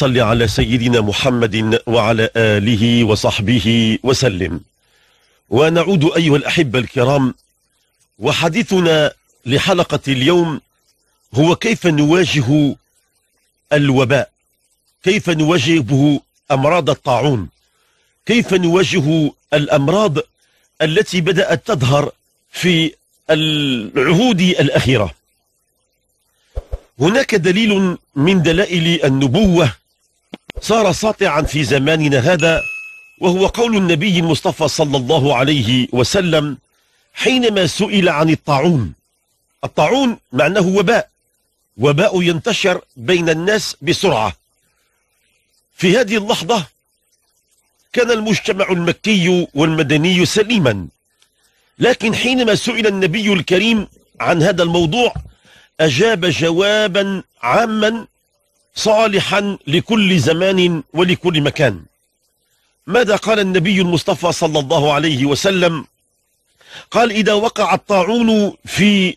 صل على سيدنا محمد وعلى آله وصحبه وسلم ونعود أيها الأحبة الكرام وحديثنا لحلقة اليوم هو كيف نواجه الوباء كيف نواجهه أمراض الطاعون كيف نواجه الأمراض التي بدأت تظهر في العهود الأخيرة هناك دليل من دلائل النبوة صار ساطعا في زماننا هذا وهو قول النبي المصطفى صلى الله عليه وسلم حينما سئل عن الطاعون الطاعون معناه وباء وباء ينتشر بين الناس بسرعة في هذه اللحظة كان المجتمع المكي والمدني سليما لكن حينما سئل النبي الكريم عن هذا الموضوع أجاب جوابا عاما صالحا لكل زمان ولكل مكان ماذا قال النبي المصطفى صلى الله عليه وسلم قال إذا وقع الطاعون في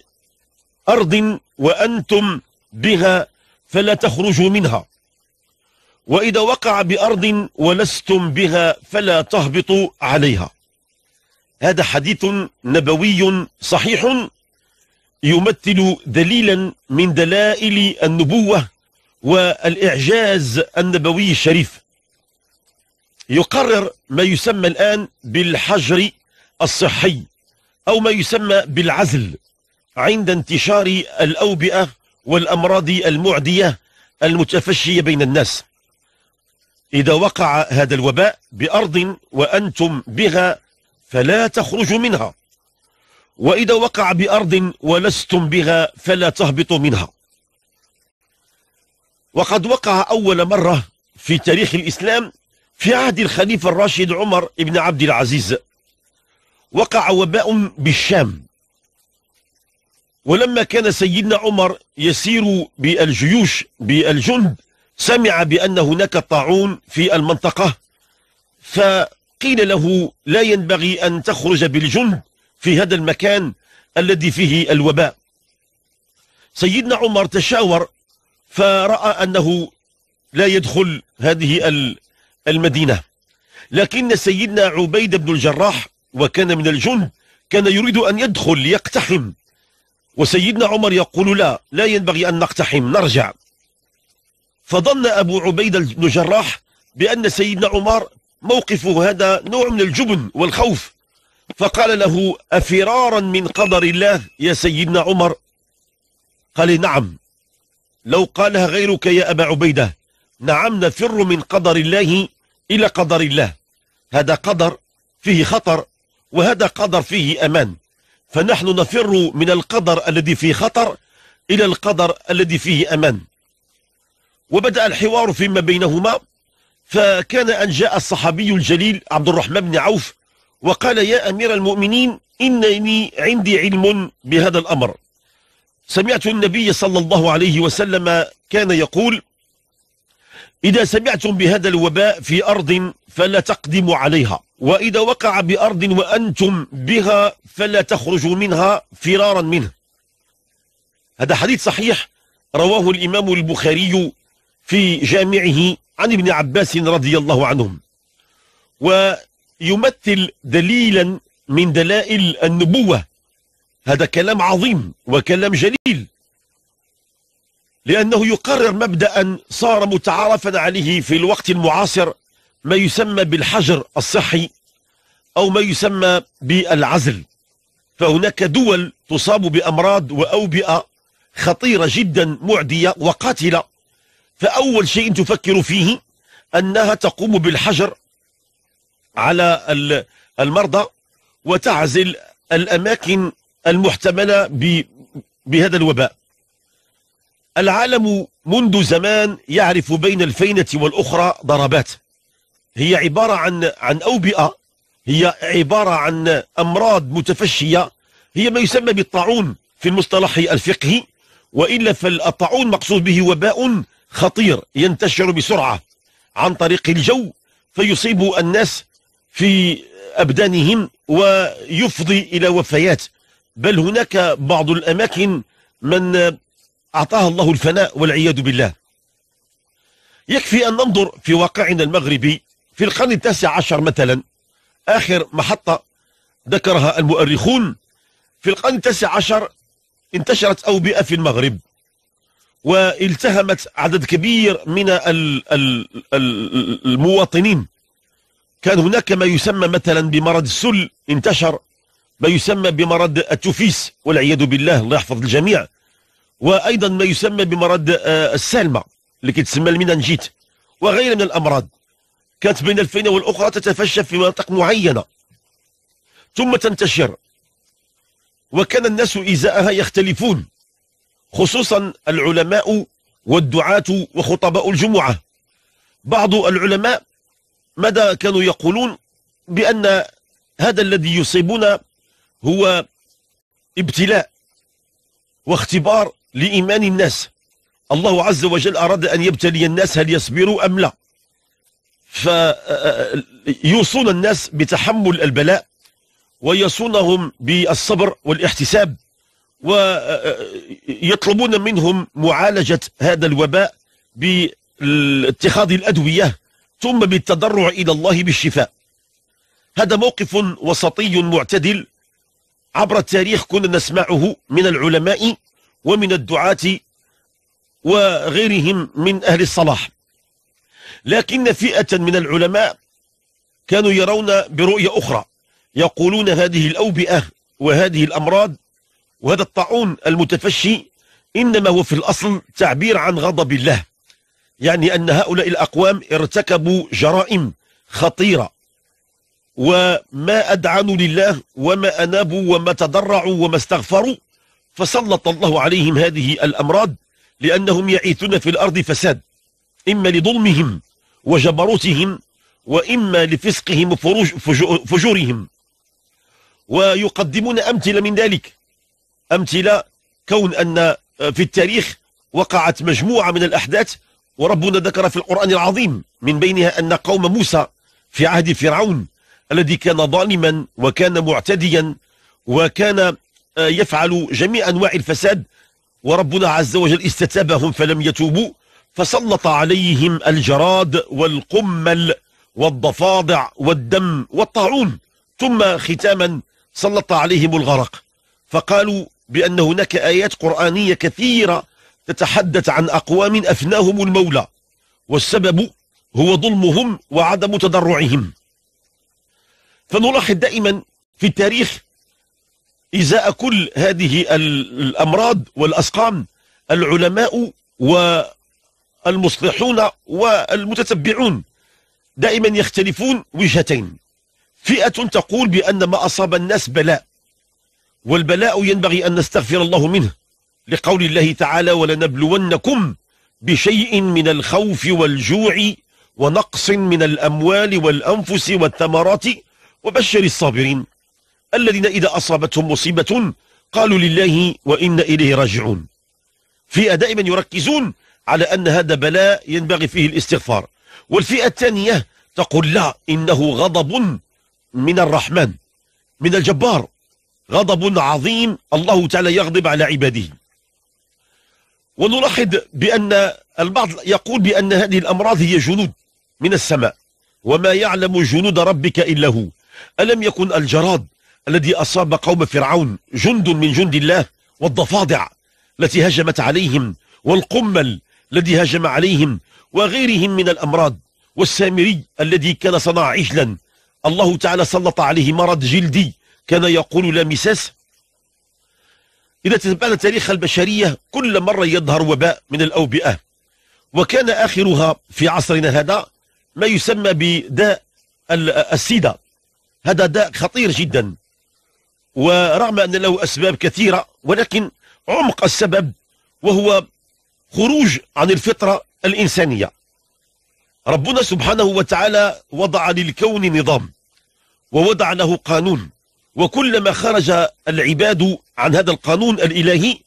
أرض وأنتم بها فلا تخرجوا منها وإذا وقع بأرض ولستم بها فلا تهبطوا عليها هذا حديث نبوي صحيح يمثل دليلا من دلائل النبوة والإعجاز النبوي الشريف يقرر ما يسمى الآن بالحجر الصحي أو ما يسمى بالعزل عند انتشار الأوبئة والأمراض المعدية المتفشية بين الناس إذا وقع هذا الوباء بأرض وأنتم بها فلا تخرجوا منها وإذا وقع بأرض ولستم بها فلا تهبطوا منها وقد وقع أول مرة في تاريخ الإسلام في عهد الخليفة الراشد عمر بن عبد العزيز وقع وباء بالشام ولما كان سيدنا عمر يسير بالجيوش بالجند سمع بأن هناك طاعون في المنطقة فقيل له لا ينبغي أن تخرج بالجند في هذا المكان الذي فيه الوباء سيدنا عمر تشاور فرأى أنه لا يدخل هذه المدينة لكن سيدنا عبيد بن الجراح وكان من الجند كان يريد أن يدخل ليقتحم وسيدنا عمر يقول لا لا ينبغي أن نقتحم نرجع فظن أبو عبيد بن الجراح بأن سيدنا عمر موقفه هذا نوع من الجبن والخوف فقال له أفرارا من قدر الله يا سيدنا عمر قال نعم لو قالها غيرك يا أبا عبيدة نعم نفر من قدر الله إلى قدر الله هذا قدر فيه خطر وهذا قدر فيه أمان فنحن نفر من القدر الذي فيه خطر إلى القدر الذي فيه أمان وبدأ الحوار فيما بينهما فكان أن جاء الصحابي الجليل عبد الرحمن بن عوف وقال يا أمير المؤمنين إنني عندي علم بهذا الأمر سمعت النبي صلى الله عليه وسلم كان يقول إذا سمعتم بهذا الوباء في أرض فلا تقدموا عليها وإذا وقع بأرض وأنتم بها فلا تخرجوا منها فرارا منه هذا حديث صحيح رواه الإمام البخاري في جامعه عن ابن عباس رضي الله عنهم ويمثل دليلا من دلائل النبوة هذا كلام عظيم وكلام جليل لأنه يقرر مبدأ صار متعارفا عليه في الوقت المعاصر ما يسمى بالحجر الصحي أو ما يسمى بالعزل فهناك دول تصاب بأمراض وأوبئة خطيرة جدا معدية وقاتلة فأول شيء تفكر فيه أنها تقوم بالحجر على المرضى وتعزل الأماكن المحتملة بهذا الوباء العالم منذ زمان يعرف بين الفينة والأخرى ضربات هي عبارة عن عن أوبئة هي عبارة عن أمراض متفشية هي ما يسمى بالطاعون في المصطلح الفقهي وإلا فالطاعون مقصود به وباء خطير ينتشر بسرعة عن طريق الجو فيصيب الناس في أبدانهم ويفضي إلى وفيات بل هناك بعض الأماكن من أعطاها الله الفناء والعياذ بالله يكفي أن ننظر في واقعنا المغربي في القرن التاسع عشر مثلا آخر محطة ذكرها المؤرخون في القرن التاسع عشر انتشرت أوبئة في المغرب والتهمت عدد كبير من المواطنين كان هناك ما يسمى مثلا بمرض السل انتشر ما يسمى بمرض التوفيس والعياذ بالله الله يحفظ الجميع وايضا ما يسمى بمرض آه، السالمه اللي كتسمى المينانجيت وغيرها من الامراض كانت بين الفينه والاخرى تتفشى في مناطق معينه ثم تنتشر وكان الناس ازاءها يختلفون خصوصا العلماء والدعاة وخطباء الجمعة بعض العلماء ماذا كانوا يقولون بأن هذا الذي يصيبنا هو ابتلاء واختبار لإيمان الناس الله عز وجل أراد أن يبتلي الناس هل يصبروا أم لا فيوصون الناس بتحمل البلاء ويصونهم بالصبر والاحتساب ويطلبون منهم معالجة هذا الوباء باتخاذ الأدوية ثم بالتضرع إلى الله بالشفاء هذا موقف وسطي معتدل عبر التاريخ كنا نسمعه من العلماء ومن الدعاة وغيرهم من أهل الصلاح لكن فئة من العلماء كانوا يرون برؤية أخرى يقولون هذه الأوبئة وهذه الأمراض وهذا الطاعون المتفشي إنما هو في الأصل تعبير عن غضب الله يعني أن هؤلاء الأقوام ارتكبوا جرائم خطيرة وما أدعنوا لله وما أنابوا وما تضرعوا وما استغفروا فسلط الله عليهم هذه الأمراض لأنهم يعيثون في الأرض فساد إما لظلمهم وجبروتهم وإما لفسقهم وفجورهم ويقدمون أمثلة من ذلك أمثلة كون أن آه، في التاريخ وقعت مجموعة من الأحداث وربنا ذكر في القرآن العظيم من بينها أن قوم موسى في عهد فرعون الذي كان ظالما وكان معتديا وكان آه، يفعل جميع أنواع الفساد وربنا عز وجل استتابهم فلم يتوبوا فسلط عليهم الجراد والقمل والضفادع والدم والطاعون ثم ختاما سلط عليهم الغرق فقالوا بأن هناك آيات قرآنية كثيرة تتحدث عن أقوام أفناهم المولى والسبب هو ظلمهم وعدم تضرعهم فنلاحظ دائما في التاريخ إزاء كل هذه الأمراض والأسقام العلماء والمصلحون والمتتبعون دائما يختلفون وجهتين فئة تقول بأن ما أصاب الناس بلاء والبلاء ينبغي أن نستغفر الله منه لقول الله تعالى ولنبلونكم بشيء من الخوف والجوع ونقص من الأموال والأنفس والثمرات وبشر الصابرين الذين إذا أصابتهم مصيبة قالوا لله وإنا إليه راجعون فئة دائما يركزون على أن هذا بلاء ينبغي فيه الاستغفار والفئة الثانية تقول لا إنه غضب من الرحمن من الجبار غضب عظيم الله تعالى يغضب على عباده ونلاحظ بأن البعض يقول بأن هذه الأمراض هي جنود من السماء وما يعلم جنود ربك إلا هو ألم يكن الجراد الذي أصاب قوم فرعون جند من جند الله والضفادع التي هجمت عليهم والقمل الذي هجم عليهم وغيرهم من الأمراض والسامري الذي كان صنع عجلا الله تعالى سلط عليه مرض جلدي كان يقول لا مساس إذا تتبعنا تاريخ البشرية كل مرة يظهر وباء من الأوبئة وكان آخرها في عصرنا هذا ما يسمى بداء السيدة هذا داء خطير جدا ورغم أن له أسباب كثيرة ولكن عمق السبب وهو خروج عن الفطرة الإنسانية ربنا سبحانه وتعالى وضع للكون نظام ووضع له قانون وكلما خرج العباد عن هذا القانون الإلهي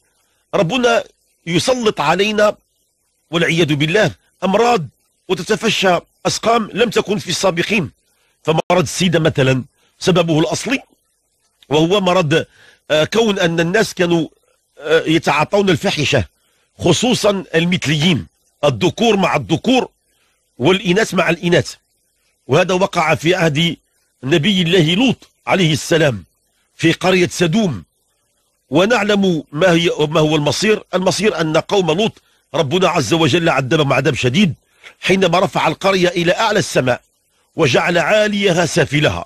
ربنا يسلط علينا والعياذ بالله أمراض وتتفشى أسقام لم تكن في السابقين فمرض السيدة مثلا سببه الأصلي وهو مرض آه، كون أن الناس كانوا آه، يتعاطون الفاحشة خصوصا المثليين الذكور مع الذكور والإناث مع الإناث وهذا وقع في عهد نبي الله لوط عليه السلام في قرية سدوم ونعلم ما, هي ما هو المصير المصير أن قوم لوط ربنا عز وجل عذبهم عذاب شديد حينما رفع القرية إلى أعلى السماء وجعل عاليها سافلها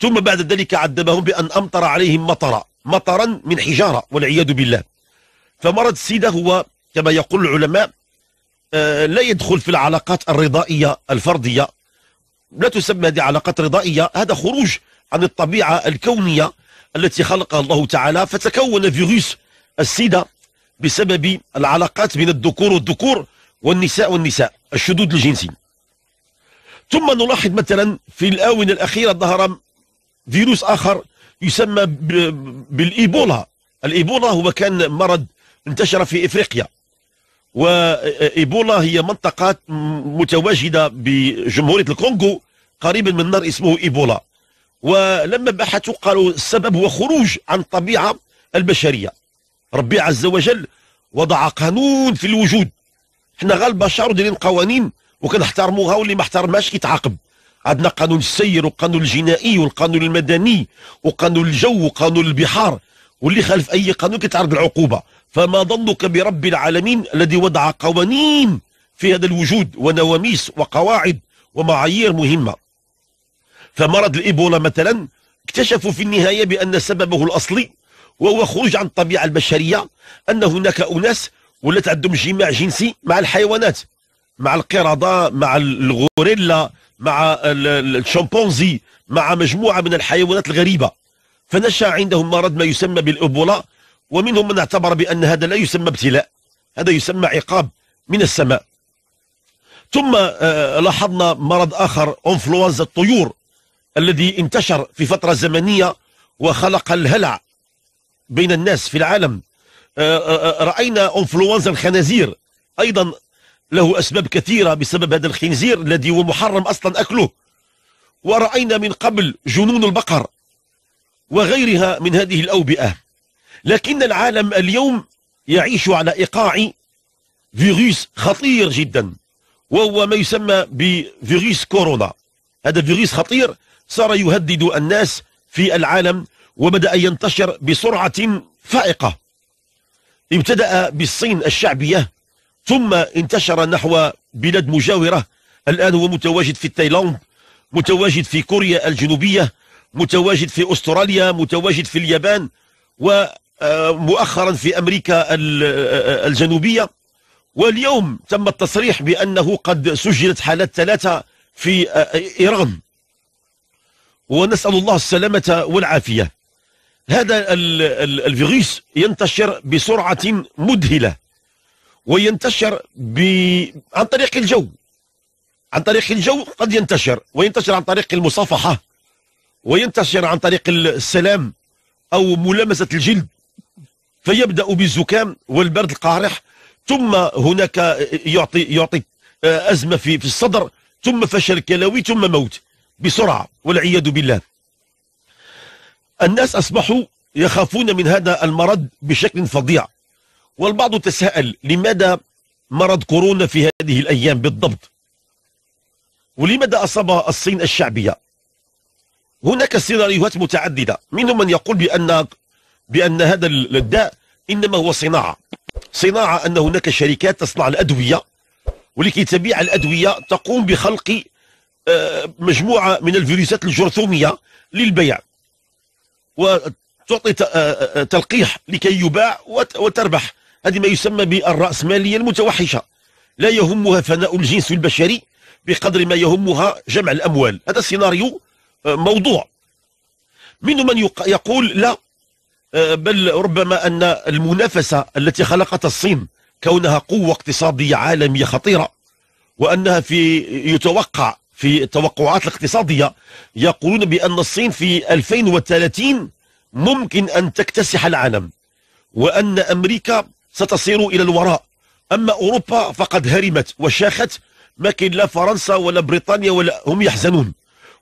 ثم بعد ذلك عذبهم بأن أمطر عليهم مطرا مطرا من حجارة والعياذ بالله فمرض السيدة هو كما يقول العلماء آه، لا يدخل في العلاقات الرضائية الفردية لا تسمى هذه علاقات رضائية هذا خروج عن الطبيعة الكونية التي خلقها الله تعالى فتكون فيروس السيدة بسبب العلاقات بين الذكور والذكور والنساء والنساء الشدود الجنسي ثم نلاحظ مثلا في الآونة الأخيرة ظهر فيروس آخر يسمى بالإيبولا الإيبولا هو كان مرض انتشر في إفريقيا وإيبولا هي منطقة متواجدة بجمهورية الكونغو قريبا من نار اسمه إيبولا ولما بحثوا قالوا السبب هو خروج عن الطبيعة البشرية ربي عز وجل وضع قانون في الوجود احنا غالب البشر دايرين قوانين وكنحترموها واللي ما احترمهاش كيتعاقب عندنا قانون السير والقانون الجنائي والقانون المدني وقانون الجو وقانون البحار واللي خالف اي قانون كيتعرض للعقوبه فما ظنك برب العالمين الذي وضع قوانين في هذا الوجود ونواميس وقواعد ومعايير مهمه فمرض الايبولا مثلا اكتشفوا في النهايه بان سببه الاصلي وهو خروج عن الطبيعه البشريه ان هناك اناس ولات عندهم جماع جنسي مع الحيوانات مع القرده مع الغوريلا مع الشمبانزي مع مجموعه من الحيوانات الغريبه فنشا عندهم مرض ما يسمى بالابولا ومنهم من اعتبر بان هذا لا يسمى ابتلاء هذا يسمى عقاب من السماء ثم آه، لاحظنا مرض اخر انفلونزا الطيور الذي انتشر في فتره زمنيه وخلق الهلع بين الناس في العالم آه، آه، راينا انفلونزا الخنازير ايضا له أسباب كثيرة بسبب هذا الخنزير الذي هو محرم أصلا أكله ورأينا من قبل جنون البقر وغيرها من هذه الأوبئة لكن العالم اليوم يعيش على إيقاع فيروس خطير جدا وهو ما يسمى بفيروس كورونا هذا فيروس خطير صار يهدد الناس في العالم وبدأ ينتشر بسرعة فائقة ابتدأ بالصين الشعبية ثم انتشر نحو بلاد مجاورة الآن هو متواجد في تايلاند متواجد في كوريا الجنوبية متواجد في أستراليا متواجد في اليابان ومؤخرا آه، في أمريكا آه، آه، الجنوبية واليوم تم التصريح بأنه قد سجلت حالات ثلاثة في إيران ونسأل الله السلامة والعافية هذا الفيروس ينتشر بسرعة مذهلة وينتشر ب... عن طريق الجو عن طريق الجو قد ينتشر وينتشر عن طريق المصافحة وينتشر عن طريق السلام أو ملامسة الجلد فيبدأ بالزكام والبرد القارح ثم هناك يعطي يعطي آه، أزمة في في الصدر ثم فشل كلوي ثم موت بسرعة والعياذ بالله الناس أصبحوا يخافون من هذا المرض بشكل فظيع والبعض تساءل لماذا مرض كورونا في هذه الأيام بالضبط ولماذا اصاب الصين الشعبية هناك سيناريوهات متعددة منهم من يقول بأن, بأن هذا الداء إنما هو صناعة صناعة أن هناك شركات تصنع الأدوية ولكي تبيع الأدوية تقوم بخلق آه، مجموعة من الفيروسات الجرثومية للبيع وتعطي آه، آه، تلقيح لكي يباع وتربح هذه ما يسمى بالرأسمالية المتوحشة لا يهمها فناء الجنس البشري بقدر ما يهمها جمع الأموال هذا سيناريو آه، موضوع من من يقول لا آه، بل ربما أن المنافسة التي خلقتها الصين كونها قوة اقتصادية عالمية خطيرة وأنها في يتوقع في التوقعات الاقتصادية يقولون بأن الصين في 2030 ممكن أن تكتسح العالم وأن أمريكا ستصير إلى الوراء أما أوروبا فقد هرمت وشاخت ما كاين لا فرنسا ولا بريطانيا ولا هم يحزنون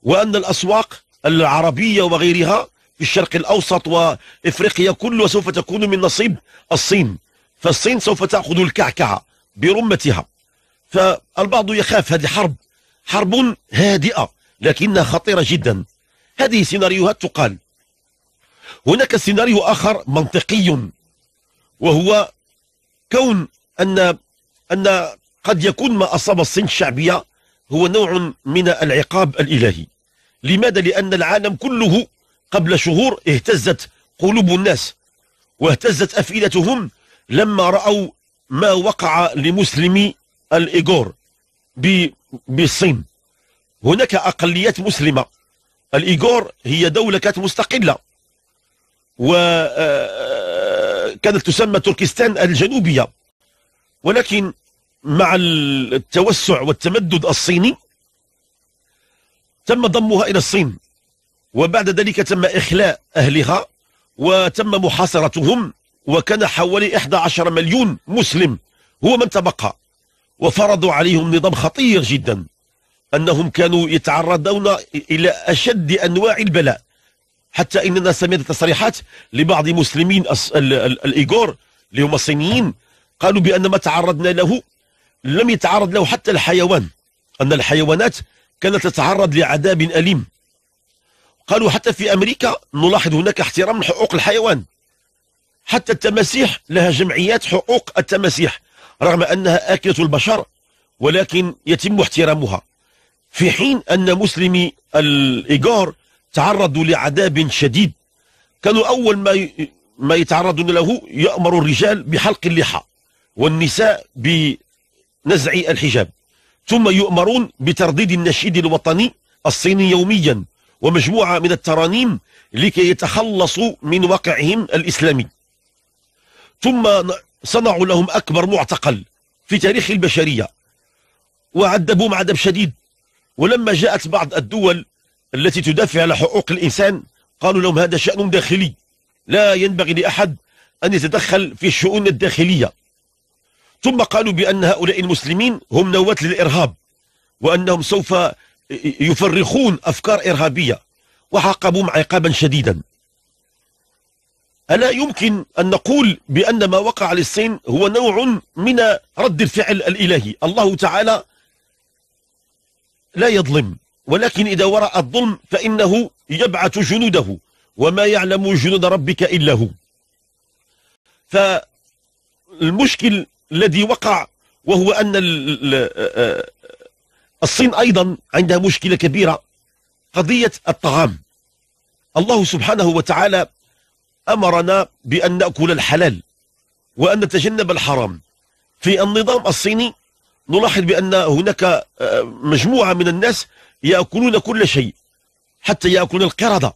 وأن الأسواق العربية وغيرها في الشرق الأوسط وإفريقيا كلها سوف تكون من نصيب الصين فالصين سوف تأخذ الكعكعة برمتها فالبعض يخاف هذه حرب حرب هادئة لكنها خطيرة جدا هذه سيناريوهات تقال هناك سيناريو آخر منطقي وهو كون أن أن قد يكون ما أصاب الصين الشعبية هو نوع من العقاب الإلهي لماذا؟ لأن العالم كله قبل شهور اهتزت قلوب الناس واهتزت أفئدتهم لما رأوا ما وقع لمسلمي الإيغور بالصين هناك أقليات مسلمة الإيغور هي دولة كانت مستقلة و آه، كانت تسمى تركستان الجنوبية ولكن مع التوسع والتمدد الصيني تم ضمها إلى الصين وبعد ذلك تم إخلاء أهلها وتم محاصرتهم وكان حوالي 11 مليون مسلم هو من تبقى وفرضوا عليهم نظام خطير جدا أنهم كانوا يتعرضون إلى أشد أنواع البلاء حتى اننا سمعنا تصريحات لبعض مسلمين الايغور اللي هما الصينيين قالوا بان ما تعرضنا له لم يتعرض له حتى الحيوان ان الحيوانات كانت تتعرض لعذاب اليم قالوا حتى في امريكا نلاحظ هناك احترام لحقوق الحيوان حتى التماسيح لها جمعيات حقوق التماسيح رغم انها اكله البشر ولكن يتم احترامها في حين ان مسلمي الايغور تعرضوا لعذاب شديد كانوا أول ما ما يتعرضون له يأمر الرجال بحلق اللحى والنساء بنزع الحجاب ثم يؤمرون بترديد النشيد الوطني الصيني يوميا ومجموعة من الترانيم لكي يتخلصوا من واقعهم الإسلامي ثم صنعوا لهم أكبر معتقل في تاريخ البشرية وعذبوهم عذاب شديد ولما جاءت بعض الدول التي تدافع على حقوق الإنسان قالوا لهم هذا شأن داخلي لا ينبغي لأحد أن يتدخل في الشؤون الداخلية ثم قالوا بأن هؤلاء المسلمين هم نواة للإرهاب وأنهم سوف يفرخون أفكار إرهابية وعاقبهم عقابا شديدا ألا يمكن أن نقول بأن ما وقع للصين هو نوع من رد الفعل الإلهي الله تعالى لا يظلم ولكن إذا وراء الظلم فإنه يبعث جنوده وما يعلم جنود ربك إلا هو فالمشكل الذي وقع وهو أن الصين أيضا عندها مشكلة كبيرة قضية الطعام الله سبحانه وتعالى أمرنا بأن نأكل الحلال وأن نتجنب الحرام في النظام الصيني نلاحظ بأن هناك آه، مجموعة من الناس يأكلون كل شيء حتى يأكلون القردة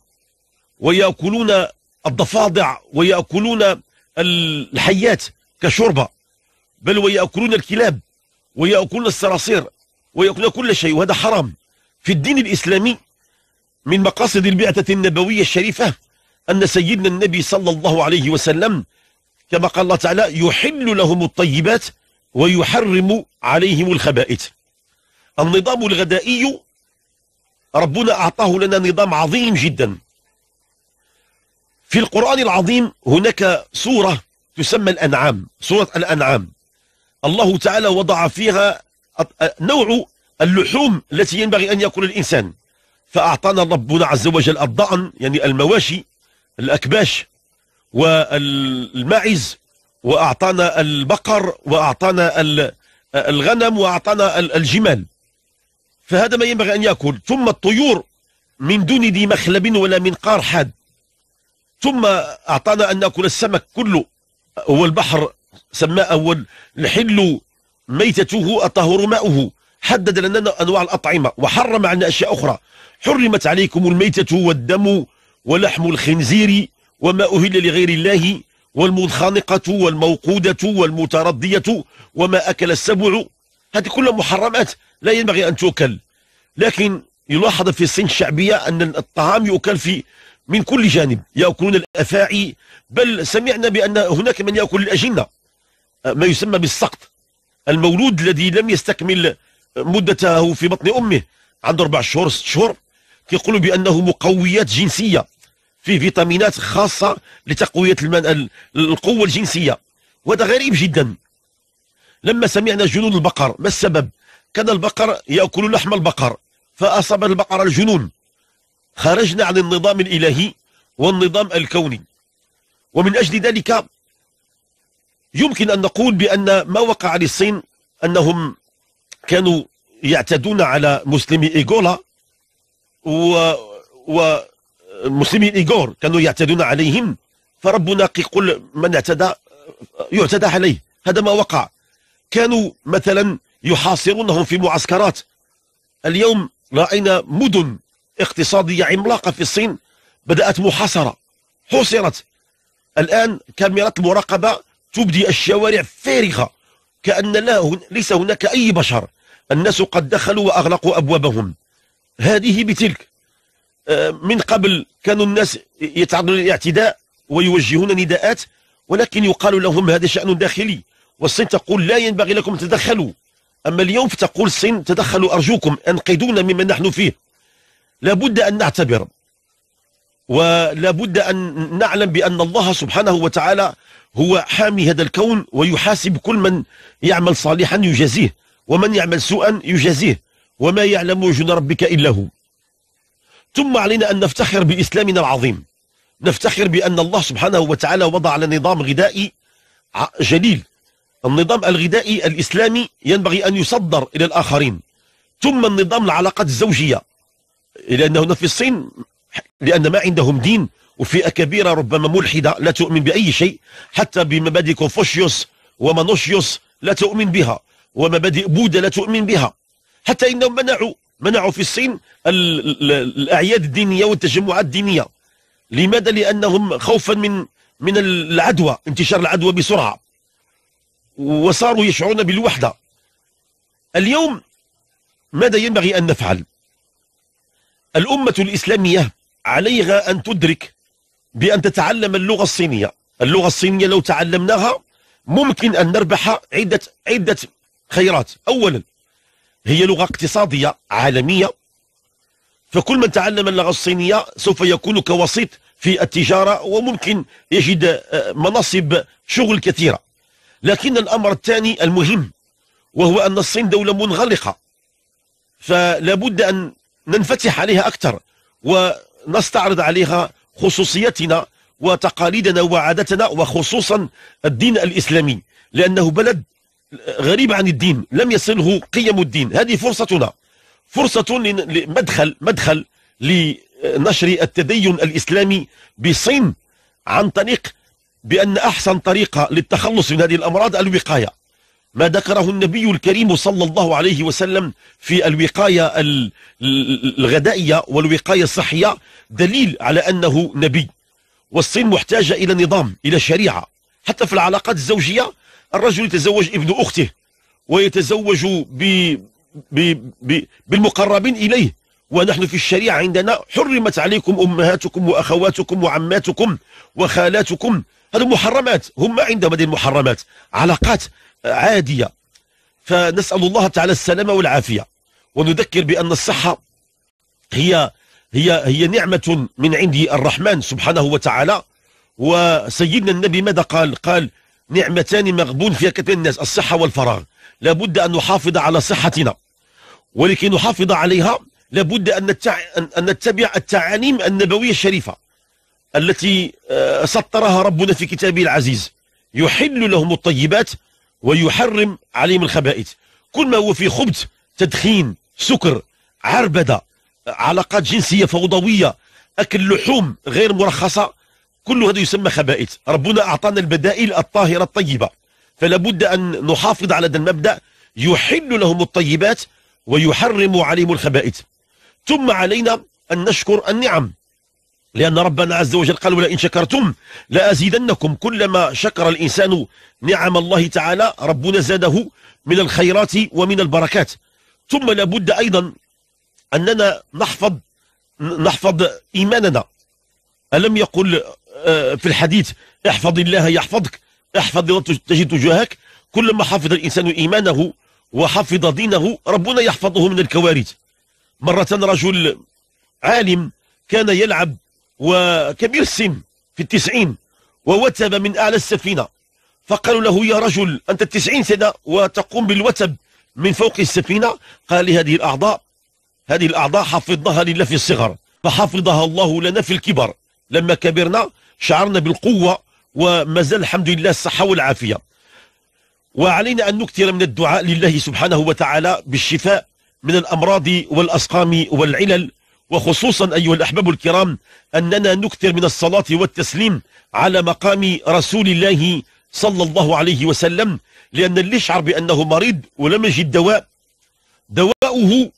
ويأكلون الضفادع ويأكلون الحيات كشربة بل ويأكلون الكلاب ويأكلون الصراصير ويأكلون كل شيء وهذا حرام في الدين الإسلامي من مقاصد البعثة النبوية الشريفة أن سيدنا النبي صلى الله عليه وسلم كما قال الله تعالى يحل لهم الطيبات ويحرم عليهم الخبائث النظام الغذائي ربنا أعطاه لنا نظام عظيم جدا في القرآن العظيم هناك سورة تسمى الأنعام سورة الأنعام الله تعالى وضع فيها نوع اللحوم التي ينبغي أن يأكل الإنسان فأعطانا ربنا عز وجل الضأن يعني المواشي الأكباش والماعز وأعطانا البقر وأعطانا الغنم وأعطانا الجمال فهذا ما ينبغي أن يأكل ثم الطيور من دون ذي مخلب ولا منقار حاد ثم أعطانا أن نأكل السمك كله هو البحر سماء والحل ميتته الطهور ماؤه حدد لنا أنواع الأطعمة وحرم عنا أشياء أخرى حرمت عليكم الميتة والدم ولحم الخنزير وما أهل لغير الله والمنخنقة والموقودة والمتردية وما أكل السبع هذه كلها محرمات لا ينبغي أن تؤكل لكن يلاحظ في الصين الشعبية أن الطعام يؤكل في من كل جانب يأكلون الأفاعي بل سمعنا بأن هناك من يأكل الأجنة ما يسمى بالسقط المولود الذي لم يستكمل مدته في بطن أمه عنده أربع شهور ست شهور كيقولوا بأنه مقويات جنسية فيه فيتامينات خاصة لتقوية المن... القوة الجنسية وهذا غريب جدا لما سمعنا جنود البقر ما السبب كان البقر يأكل لحم البقر فأصاب البقر الجنون خرجنا عن النظام الإلهي والنظام الكوني ومن أجل ذلك يمكن أن نقول بأن ما وقع للصين أنهم كانوا يعتدون على مسلمي إيغولا و ومسلمي إيغور كانوا يعتدون عليهم فربنا يقول من اعتدى يعتدى عليه هذا ما وقع كانوا مثلا يحاصرونهم في معسكرات اليوم رأينا مدن اقتصادية عملاقة في الصين بدأت محاصرة حصرت الآن كاميرات المراقبة تبدي الشوارع فارغة كأن لا ليس هناك أي بشر الناس قد دخلوا وأغلقوا أبوابهم هذه بتلك آه، من قبل كانوا الناس يتعرضون للاعتداء ويوجهون نداءات ولكن يقال لهم هذا شأن داخلي والصين تقول لا ينبغي لكم تدخلوا أما اليوم فتقول الصين تدخلوا أرجوكم أنقذونا مما نحن فيه لابد أن نعتبر ولابد أن نعلم بأن الله سبحانه وتعالى هو حامي هذا الكون ويحاسب كل من يعمل صالحا يجازيه ومن يعمل سوءا يجازيه وما يعلم جن ربك إلا هو ثم علينا أن نفتخر بإسلامنا العظيم نفتخر بأن الله سبحانه وتعالى وضع على نظام غذائي جليل النظام الغذائي الإسلامي ينبغي أن يصدر إلى الآخرين ثم النظام العلاقات الزوجية لأن هنا في الصين لأن ما عندهم دين وفئة كبيرة ربما ملحدة لا تؤمن بأي شيء حتى بمبادئ كونفوشيوس ومانوشيوس لا تؤمن بها ومبادئ بوذا لا تؤمن بها حتى إنهم منعوا منعوا في الصين الأعياد الدينية والتجمعات الدينية لماذا؟ لأنهم خوفا من من العدوى انتشار العدوى بسرعة وصاروا يشعرون بالوحدة اليوم ماذا ينبغي أن نفعل الأمة الإسلامية عليها أن تدرك بأن تتعلم اللغة الصينية اللغة الصينية لو تعلمناها ممكن أن نربح عدة, عدة خيرات أولا هي لغة اقتصادية عالمية فكل من تعلم اللغة الصينية سوف يكون كوسيط في التجارة وممكن يجد آه، مناصب شغل كثيرة لكن الأمر الثاني المهم وهو أن الصين دولة منغلقة فلا بد أن ننفتح عليها أكثر ونستعرض عليها خصوصيتنا وتقاليدنا وعاداتنا وخصوصا الدين الإسلامي لأنه بلد غريب عن الدين لم يصله قيم الدين هذه فرصتنا فرصة لمدخل مدخل لنشر التدين الإسلامي بصين عن طريق بأن أحسن طريقة للتخلص من هذه الأمراض الوقاية ما ذكره النبي الكريم صلى الله عليه وسلم في الوقاية الغذائية والوقاية الصحية دليل على أنه نبي والصين محتاجة إلى نظام إلى شريعة حتى في العلاقات الزوجية الرجل يتزوج ابن أخته ويتزوج ب... ب... ب... بالمقربين إليه ونحن في الشريعة عندنا حرمت عليكم أمهاتكم وأخواتكم وعماتكم وخالاتكم هذه محرمات هم عندهم هذه المحرمات علاقات عادية فنسأل الله تعالى السلامة والعافية ونذكر بأن الصحة هي هي هي نعمة من عند الرحمن سبحانه وتعالى وسيدنا النبي ماذا قال قال نعمتان مغبون فيها كثير الناس الصحة والفراغ لابد أن نحافظ على صحتنا ولكي نحافظ عليها لابد أن نتبع التعاليم النبوية الشريفة التي آه، سطرها ربنا في كتابه العزيز يحل لهم الطيبات ويحرم عليهم الخبائث كل ما هو في خبث تدخين سكر عربدة علاقات جنسية فوضوية أكل لحوم غير مرخصة كل هذا يسمى خبائث ربنا أعطانا البدائل الطاهرة الطيبة فلا بد أن نحافظ على هذا المبدأ يحل لهم الطيبات ويحرم عليهم الخبائث ثم علينا أن نشكر النعم لأن ربنا عز وجل قال ولئن شكرتم لأزيدنكم كلما شكر الإنسان نعم الله تعالى ربنا زاده من الخيرات ومن البركات ثم لابد أيضا أننا نحفظ نحفظ إيماننا ألم يقل آه، في الحديث احفظ الله يحفظك احفظ تجد وجهك كلما حفظ الإنسان إيمانه وحفظ دينه ربنا يحفظه من الكوارث مرة رجل عالم كان يلعب وكبير السن في التسعين ووتب من أعلى السفينة فقالوا له يا رجل أنت التسعين سنة وتقوم بالوتب من فوق السفينة قال لي هذه الأعضاء هذه الأعضاء حفظناها لله في الصغر فحفظها الله لنا في الكبر لما كبرنا شعرنا بالقوة وما زال الحمد لله الصحة والعافية وعلينا أن نكثر من الدعاء لله سبحانه وتعالى بالشفاء من الأمراض والأسقام والعلل وخصوصا أيها الأحباب الكرام أننا نكثر من الصلاة والتسليم على مقام رسول الله صلى الله عليه وسلم لأن اللي يشعر بأنه مريض ولم يجد دواء دواؤه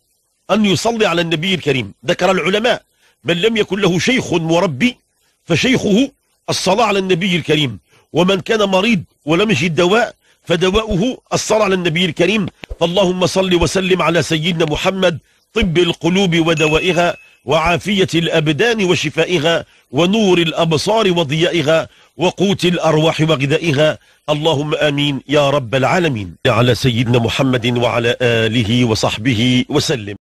أن يصلي على النبي الكريم ذكر العلماء من لم يكن له شيخ مربي فشيخه الصلاة على النبي الكريم ومن كان مريض ولم يجد دواء فدواؤه الصلاة على النبي الكريم فاللهم صل وسلم على سيدنا محمد طب القلوب ودوائها وعافية الأبدان وشفائها ونور الأبصار وضيائها وقوت الأرواح وغذائها اللهم آمين يا رب العالمين على سيدنا محمد وعلى آله وصحبه وسلم